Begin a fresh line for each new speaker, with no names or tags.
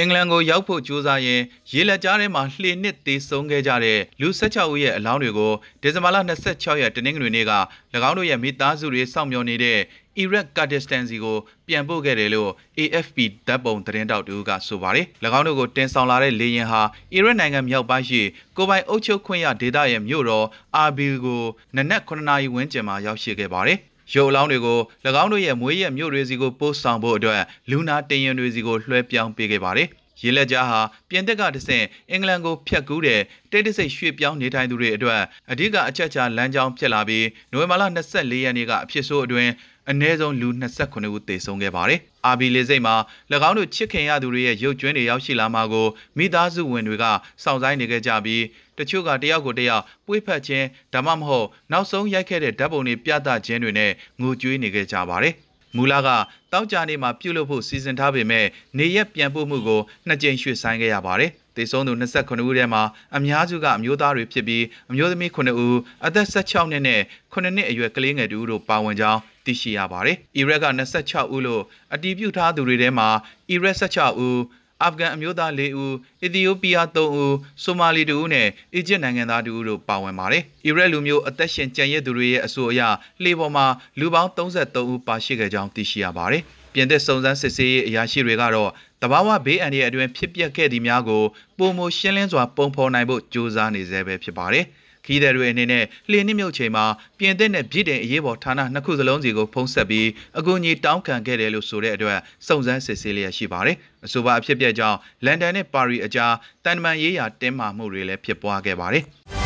အင်္ဂလန်ကိုရောက်ဖို့ကြိုးစားရင်ရေလက်ကြားထဲမှာလှေနစ်သေးဆုံးခဲ့ကြတဲ့လူ16ဦးရဲ့အလောင်းတွေကိုဒီဇင်ဘာလ26ရက်တနင်္ဂနွေနေ့က၎င်းတို့ရဲ့မိသားစုတွေစောင့်မျှော်နေတဲ့ Iraq Kurdistan စီကိုပြန်ပို့ခဲ့တယ်လို့ AFP ဓာတ်ပုံသတင်းတောက်တူကဆိုပါတယ်၎င်းတို့ကိုတင်ဆောင်လာတဲ့လေယာဉ်ဟာ Iraq နိုင်ငံမြောက်ပိုင်းရှိကိုပိုင်အုပ်ချုပ်ခွင့်ရဒေသရဲ့မြို့တော် Erbil ကိုနနက်9နာရီဝန်းကျင်မှာရောက်ရှိခဲ့ပါတယ်ရုပ်အလောင်းတွေကို၎င်းတို့ရဲ့မွေးရမြို့တွေစီကိုပို့ဆောင်ဖို့အတွက်လူနာတင်ရင်တွေစီကိုလွှဲပြောင်းပေးခဲ့ပါတယ်။ရေလက်ကြားဟာပြင်သစ်ကတဆင့်အင်္ဂလန်ကိုဖျက်ကူးတဲ့တိတ်တဆိတ်ရွှေ့ပြောင်းနေထိုင်သူတွေအတွက်အဓိကအချက်ချာလမ်းကြောင်းဖြစ်လာပြီးနိုဝင်ဘာလ24ရက်နေ့ကအဖြစ်ဆိုးအတွင်းအနည်းဆုံးလူ29ဦးသေဆုံးခဲ့ပါတယ်။အာဘီလေစိတ်မှာ၎င်းတို့ချစ်ခင်ရသူတွေရဲ့ရုပ်ကြွင်းတွေရောက်ရှိလာမှာကိုမိသားစုဝင်တွေကစောင့်ဆိုင်းနေခဲ့ကြပြီးတချို့ကတယောက်ကိုတယောက်ပွေ့ဖက်ခြင်းဒါမှမဟုတ်နောက်ဆုံးရိုက်ခဲ့တဲ့ဓာတ်ပုံတွေပြသခြင်းတွေနဲ့ငိုကြွေးနေခဲ့ကြပါတယ်။မူလကတောက်ကြနေမှာပြုတ်လို့ဖို့စီစဉ်ထားပေမဲ့နေရက်ပြန်ပို့မှုကိုနှစ်ကြိမ်ရွှေ့ဆိုင်းခဲ့ရပါတယ်။သေဆုံးသူ29ဦးထဲမှာအများစုကအမျိုးသားတွေဖြစ်ပြီးအမျိုးသမီး9ဦးအသက်16နှစ်နဲ့9နှစ်အရွယ်ကလေးငယ်တူတို့ပါဝင်ကြောင်းသိရှိရပါတယ်။အီရက်က26ဦးလို့အတည်ပြုထားသူတွေထဲမှာအီရက်16ဦးအာဖဂန်အမျိုးသား၄ဦးအီသီယိုးပီးယား၃ဦးဆိုမာလီ2ဦးနဲ့အီဂျစ်နိုင်ငံသား2ဦးတို့ပါဝင်ပါတယ်။အီရတ်လူမျိုးအသက်ရှင်ကျန်ရစ်သူတွေရဲ့အဆိုအရလှေပေါ်မှာလူပေါင်း33ဦးပါရှိခဲ့ကြောင်းသိရှိရပါတယ်။ပြင်သစ်စုံစမ်းစစ်ဆေးရေးအရာရှိတွေကတော့တဘာဝဘေးအန္တရာယ်အတွင်းဖြစ်ပျက်ခဲ့သည့်များကိုပုံမရှင်းလင်းစွာပုံဖော်နိုင်ဖို့ကြိုးစားနေဆဲပဲဖြစ်ပါတယ်။ခီးသည်တွေအနေနဲ့လှေနှစ်မြုပ်ချိန်မှာပြင်သစ်နဲ့ဗြိတိန်အရေးပေါ်ဌာနနှစ်ခုစလုံးစီကိုဖုံးဆက်ပြီးအကူအညီတောင်းခံခဲ့တယ်လို့ဆိုတဲ့အတွက်စုံစမ်းစစ်ဆေးလျက်ရှိပါတယ်။အဆိုပါအဖြစ်အပျက်ကြောင့်လန်ဒန်နဲ့ပါရီအကြားတန်တမာရေးရာတင်းမာမှုတွေလည်းဖြစ်ပွားခဲ့ပါတယ်။